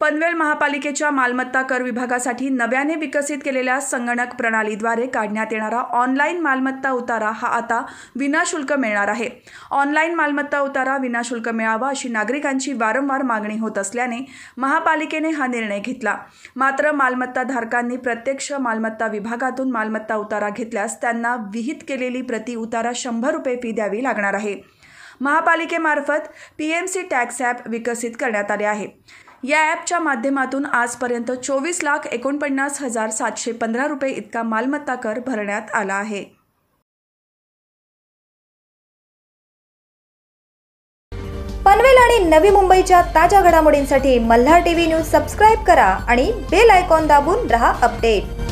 पनवेल महापालिकेच्या मालमत्ता कर विभागासाठी नव्याने विकसित केलेल्या संगणक प्रणालीद्वारे काढण्यात येणारा ऑनलाईन मालमत्ता उतारा हा आता विनाशुल्क मिळणार आहे ऑनलाईन मालमत्ता उतारा विनाशुल्क मिळावा अशी नागरिकांची वारंवार मागणी होत असल्याने महापालिकेने हा निर्णय घेतला मात्र मालमत्ता धारकांनी प्रत्यक्ष मालमत्ता विभागातून मालमत्ता उतारा घेतल्यास त्यांना विहित केलेली प्रति उतारा शंभर रुपये फी द्यावी लागणार आहे महापालिकेमार्फत P M C tax app विकसित करण्यात आले आहे या ॲपच्या माध्यमातून आजपर्यंत चोवीस लाख एकोणपन्नास हजार सातशे पंधरा रुपये इतका मालमत्ता कर भरण्यात आला आहे पनवेल आणि नवी मुंबईच्या ताज्या घडामोडींसाठी मल्हार टीव्ही न्यूज सबस्क्राईब करा आणि बेल आयकॉन दाबून रहा अपडेट